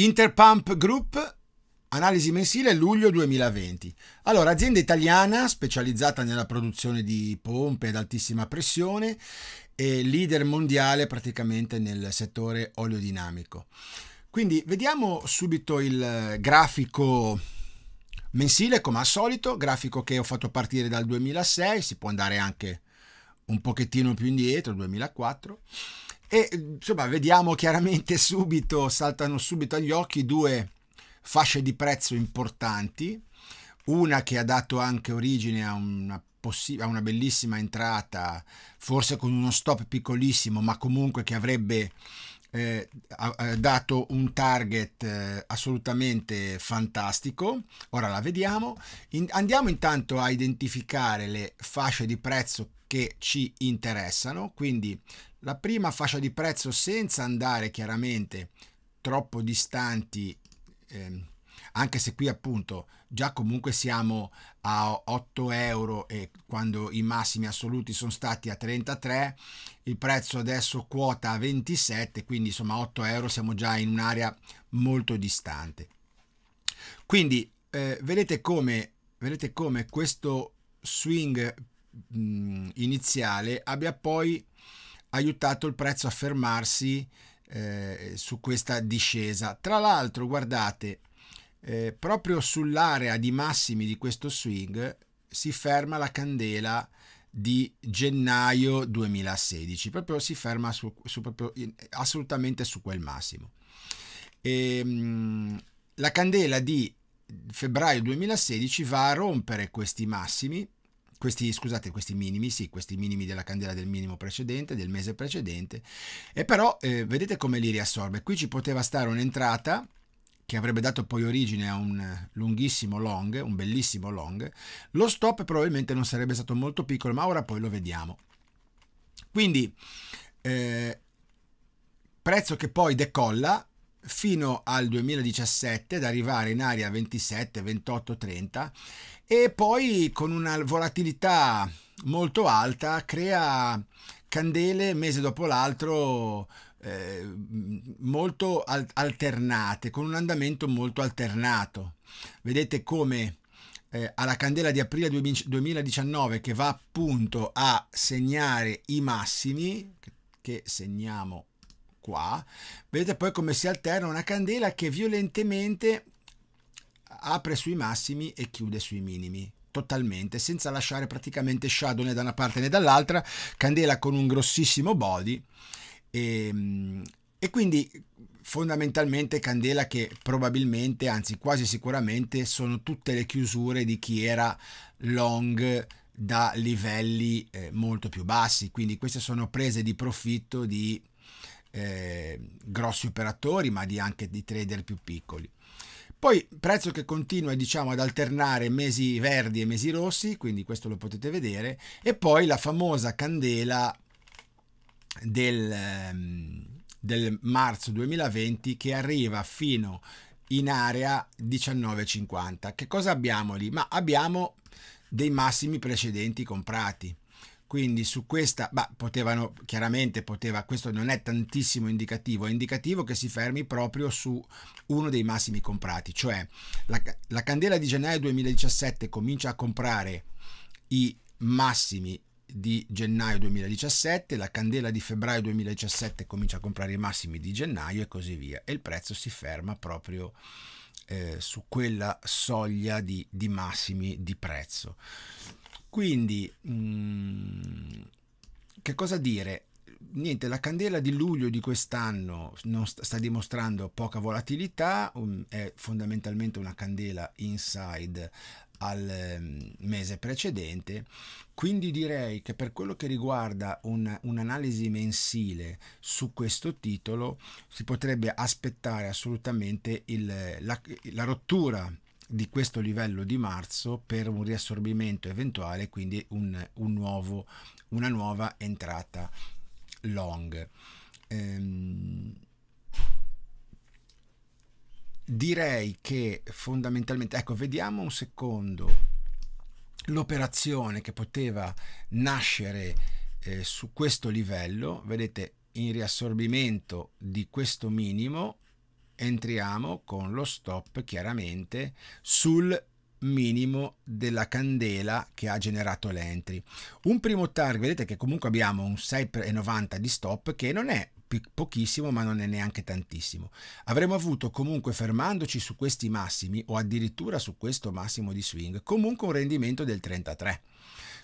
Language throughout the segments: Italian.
Interpump Group, analisi mensile luglio 2020. Allora, azienda italiana specializzata nella produzione di pompe ad altissima pressione e leader mondiale praticamente nel settore oleodinamico. Quindi vediamo subito il eh, grafico mensile come al solito, grafico che ho fatto partire dal 2006, si può andare anche un pochettino più indietro, 2004. E insomma, vediamo chiaramente subito, saltano subito agli occhi due fasce di prezzo importanti, una che ha dato anche origine a una, a una bellissima entrata, forse con uno stop piccolissimo, ma comunque che avrebbe eh, dato un target eh, assolutamente fantastico. Ora la vediamo. In, andiamo intanto a identificare le fasce di prezzo che ci interessano, quindi la prima fascia di prezzo senza andare chiaramente troppo distanti, ehm, anche se qui appunto già comunque siamo a 8 euro e quando i massimi assoluti sono stati a 33, il prezzo adesso quota a 27, quindi insomma a 8 euro siamo già in un'area molto distante. Quindi eh, vedete, come, vedete come questo swing mh, iniziale abbia poi aiutato il prezzo a fermarsi eh, su questa discesa. Tra l'altro, guardate, eh, proprio sull'area di massimi di questo swing si ferma la candela di gennaio 2016, proprio si ferma su, su proprio, assolutamente su quel massimo. E, ehm, mh, la candela di febbraio 2016 va a rompere questi massimi questi, scusate, questi minimi, sì, questi minimi della candela del minimo precedente, del mese precedente, e però eh, vedete come li riassorbe. Qui ci poteva stare un'entrata che avrebbe dato poi origine a un lunghissimo long, un bellissimo long, lo stop probabilmente non sarebbe stato molto piccolo, ma ora poi lo vediamo. Quindi, eh, prezzo che poi decolla, fino al 2017 ad arrivare in area 27, 28, 30 e poi con una volatilità molto alta crea candele mese dopo l'altro eh, molto alternate con un andamento molto alternato vedete come eh, alla candela di aprile 2019 che va appunto a segnare i massimi che segniamo qua, vedete poi come si alterna una candela che violentemente apre sui massimi e chiude sui minimi totalmente senza lasciare praticamente shadow né da una parte né dall'altra candela con un grossissimo body e, ehm, e quindi fondamentalmente candela che probabilmente, anzi quasi sicuramente, sono tutte le chiusure di chi era long da livelli eh, molto più bassi. Quindi queste sono prese di profitto di eh, grossi operatori, ma di anche di trader più piccoli. Poi prezzo che continua diciamo, ad alternare mesi verdi e mesi rossi, quindi questo lo potete vedere, e poi la famosa candela del, ehm, del marzo 2020 che arriva fino in area 19,50. Che cosa abbiamo lì? Ma abbiamo dei massimi precedenti comprati. Quindi su questa, bah, potevano, chiaramente poteva, questo non è tantissimo indicativo, è indicativo che si fermi proprio su uno dei massimi comprati, cioè la, la candela di gennaio 2017 comincia a comprare i massimi di gennaio 2017, la candela di febbraio 2017 comincia a comprare i massimi di gennaio e così via e il prezzo si ferma proprio eh, su quella soglia di, di massimi di prezzo. Quindi, mh, mm, che cosa dire? Niente, la candela di luglio di quest'anno sta, sta dimostrando poca volatilità, um, è fondamentalmente una candela inside al mm, mese precedente quindi direi che per quello che riguarda un'analisi mensile su questo titolo si potrebbe aspettare assolutamente il, la, la, rottura di questo livello di marzo per un riassorbimento eventuale, quindi un, un nuovo, una nuova entrata long. Ehm, direi che fondamentalmente, ecco, vediamo un secondo l'operazione che poteva nascere eh, su questo livello, vedete in riassorbimento di questo minimo entriamo con lo stop chiaramente sul minimo della candela che ha generato l'entry. Un primo target, vedete che comunque abbiamo un 6,90 di stop che non è pochissimo ma non è neanche tantissimo. Avremmo avuto comunque fermandoci su questi massimi o addirittura su questo massimo di swing comunque un rendimento del 33.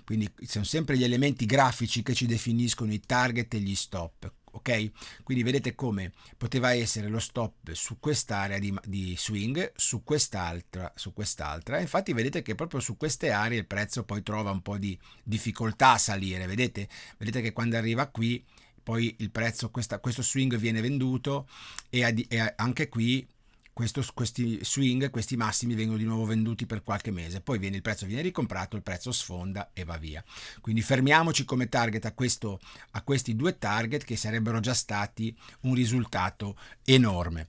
Quindi sono sempre gli elementi grafici che ci definiscono i target e gli stop ok? Quindi vedete come poteva essere lo stop su quest'area di, di, swing, su quest'altra, su quest'altra. Infatti vedete che proprio su queste aree il prezzo poi trova un po' di difficoltà a salire, vedete? Vedete che quando arriva qui poi il prezzo, questa, questo swing viene venduto e, e anche qui questo, questi swing, questi massimi vengono di nuovo venduti per qualche mese, poi viene, il prezzo viene ricomprato, il prezzo sfonda e va via. Quindi fermiamoci come target a, questo, a questi due target che sarebbero già stati un risultato enorme.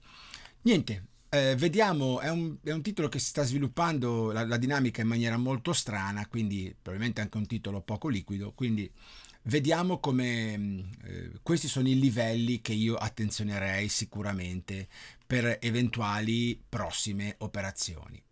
Niente, eh, vediamo, è un, è un, titolo che si sta sviluppando la, la, dinamica in maniera molto strana, quindi probabilmente anche un titolo poco liquido, quindi vediamo come mm, eh, questi sono i livelli che io attenzionerei sicuramente per eventuali prossime operazioni.